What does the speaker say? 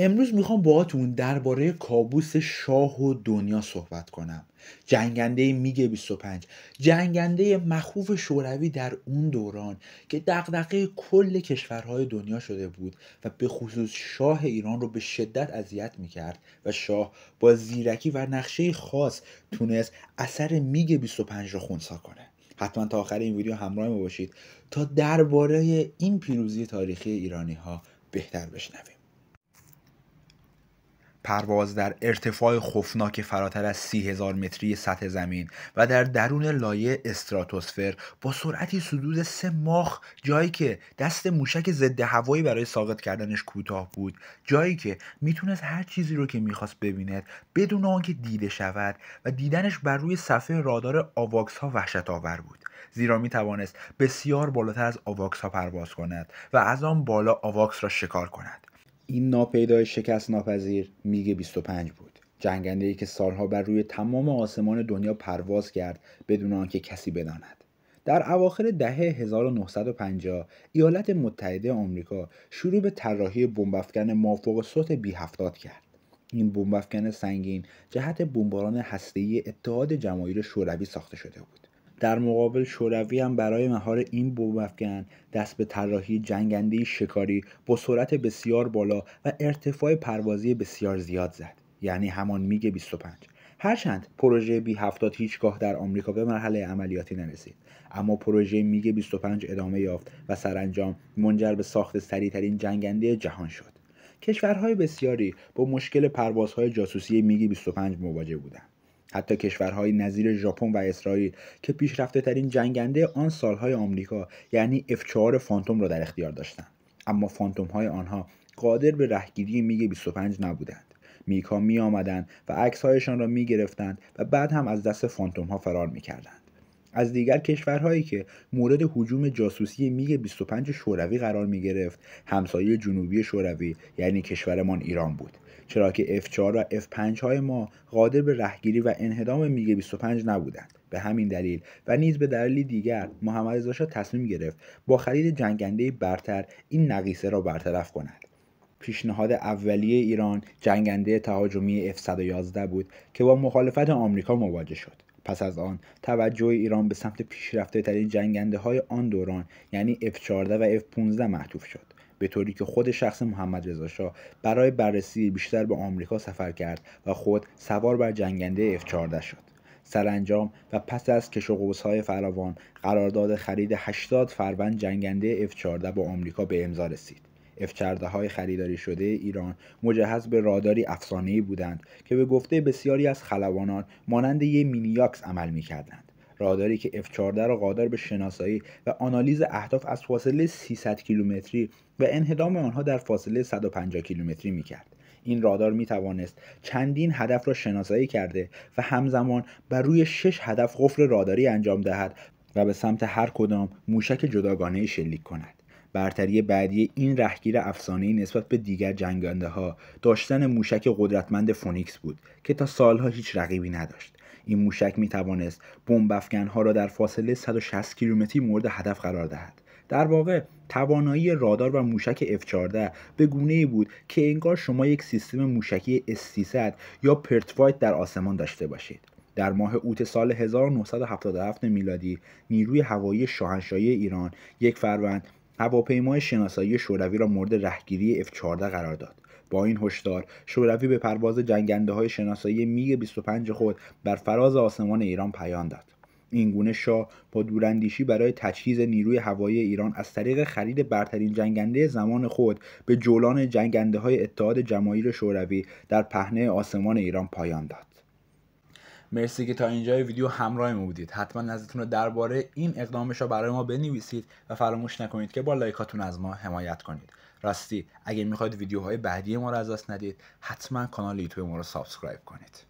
امروز میخوام باهاتون درباره کابوس شاه و دنیا صحبت کنم جنگنده میگه 25 جنگنده مخوف شوروی در اون دوران که دغدغه کل کشورهای دنیا شده بود و به خصوص شاه ایران رو به شدت اذیت میکرد و شاه با زیرکی و نقشه خاص تونست اثر میگه 25 رو خونسا کنه حتما تا آخر این ویدیو همراه ما باشید تا درباره این پیروزی تاریخی ایرانی ها بهتر بشنویم پرواز در ارتفاع خفناک فراتر از سی هزار متری سطح زمین و در درون لایه استراتوسفر با سرعتی صدود سه ماخ جایی که دست موشک ضد هوایی برای ساقط کردنش کوتاه بود جایی که میتونست هر چیزی رو که میخواست ببیند بدون آنکه دیده شود و دیدنش بر روی صفحه رادار آواکس ها وحشت آور بود زیرا می توانست بسیار بالاتر از آواکس ها پرواز کند و از آن بالا آواکس را شکار کند این ناپیدای شکست ناپذیر میگ 25 بود جنگنده ای که سالها بر روی تمام آسمان دنیا پرواز کرد بدون آنکه کسی بداند در اواخر دهه 1950 ایالات متحده آمریکا شروع به طراحی بمبافکن مافوق صوت بی هفتاد کرد این بمبافکن سنگین جهت بمباران هسته‌ای اتحاد جماهیر شوروی ساخته شده بود در مقابل شوروی هم برای مهار این بومفکن دست به طراحی جنگنده شکاری با سرعت بسیار بالا و ارتفاع پروازی بسیار زیاد زد یعنی همان میگ 25 هرچند پروژه بی هفتاد هیچگاه در آمریکا به مرحله عملیاتی نرسید اما پروژه میگ 25 ادامه یافت و سرانجام منجر به ساخت ترین جنگنده جهان شد کشورهای بسیاری با مشکل پروازهای جاسوسی میگ 25 مواجه بودند حتی کشورهای نظیر ژاپن و اسرائیل که پیشرفته ترین جنگنده آن سالهای آمریکا یعنی F4 فانتوم را در اختیار داشتند اما فانتوم های آنها قادر به رهگیری میگ 25 نبودند میگ می آمدند و عکس هایشان را می گرفتند و بعد هم از دست فانتوم ها فرار می کردند. از دیگر کشورهایی که مورد حجوم جاسوسی میگ 25 شوروی قرار می گرفت همسایه جنوبی شوروی یعنی کشورمان ایران بود چرا که F4 و F5 های ما قادر به رهگیری و انهدام میگ 25 نبودند به همین دلیل و نیز به دلیل دیگر محمد رضا تصمیم گرفت با خرید جنگنده برتر این نقیصه را برطرف کند پیشنهاد اولیه ایران جنگنده تهاجمی F111 بود که با مخالفت آمریکا مواجه شد پس از آن توجه ایران به سمت پیشرفته ترین جنگنده های آن دوران یعنی F14 و F15 معطوف شد به طوری که خود شخص محمد رضا شاه برای بررسی بیشتر به آمریکا سفر کرد و خود سوار بر جنگنده F14 شد سرانجام و پس از کش و های فراوان قرارداد خرید 80 فروند جنگنده F14 با آمریکا به امضا رسید اف های خریداری شده ایران مجهز به راداری افسانه‌ای بودند که به گفته بسیاری از خلبانان مانند یک مینیاکس عمل میکردند راداری که اف 14 را قادر به شناسایی و آنالیز اهداف از فاصله 300 کیلومتری و انهدام آنها در فاصله 150 کیلومتری میکرد این رادار می توانست چندین هدف را شناسایی کرده و همزمان بر روی شش هدف قفل راداری انجام دهد و به سمت هر کدام موشک جداگانه شلیک کند برتری بعدی این رهگیر افسانه نسبت به دیگر جنگنده ها داشتن موشک قدرتمند فونیکس بود که تا سالها هیچ رقیبی نداشت این موشک می توانست بمب ها را در فاصله 160 کیلومتری مورد هدف قرار دهد در واقع توانایی رادار و موشک F14 به گونه ای بود که انگار شما یک سیستم موشکی S300 یا پرتوایت در آسمان داشته باشید در ماه اوت سال 1977 میلادی نیروی هوایی شاهنشاهی ایران یک فروند هواپیمای شناسایی شوروی را مورد رهگیری F-14 قرار داد با این هشدار شوروی به پرواز جنگنده های شناسایی میگ 25 خود بر فراز آسمان ایران پیان داد این گونه شاه با دوراندیشی برای تجهیز نیروی هوایی ایران از طریق خرید برترین جنگنده زمان خود به جولان جنگنده های اتحاد جماهیر شوروی در پهنه آسمان ایران پایان داد مرسی که تا اینجای ویدیو همراه ما بودید حتما نظرتون رو درباره این اقدامش رو برای ما بنویسید و فراموش نکنید که با لایکاتون از ما حمایت کنید راستی اگر میخواید ویدیوهای بعدی ما رو از دست ندید حتما کانال یوتیوب ما رو سابسکرایب کنید